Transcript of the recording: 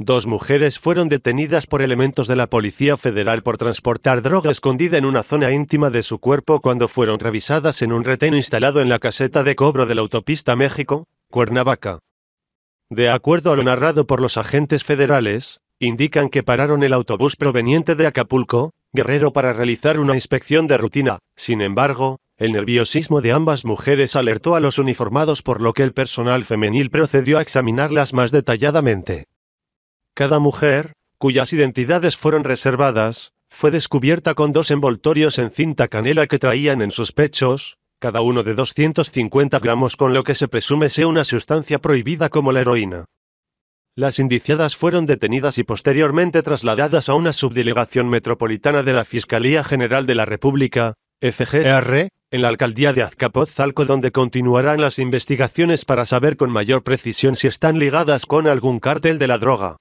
Dos mujeres fueron detenidas por elementos de la Policía Federal por transportar droga escondida en una zona íntima de su cuerpo cuando fueron revisadas en un retén instalado en la caseta de cobro de la autopista México, Cuernavaca. De acuerdo a lo narrado por los agentes federales, indican que pararon el autobús proveniente de Acapulco, Guerrero para realizar una inspección de rutina. Sin embargo, el nerviosismo de ambas mujeres alertó a los uniformados por lo que el personal femenil procedió a examinarlas más detalladamente. Cada mujer, cuyas identidades fueron reservadas, fue descubierta con dos envoltorios en cinta canela que traían en sus pechos, cada uno de 250 gramos con lo que se presume sea una sustancia prohibida como la heroína. Las indiciadas fueron detenidas y posteriormente trasladadas a una subdelegación metropolitana de la Fiscalía General de la República, FGR, en la alcaldía de Azcapotzalco donde continuarán las investigaciones para saber con mayor precisión si están ligadas con algún cártel de la droga.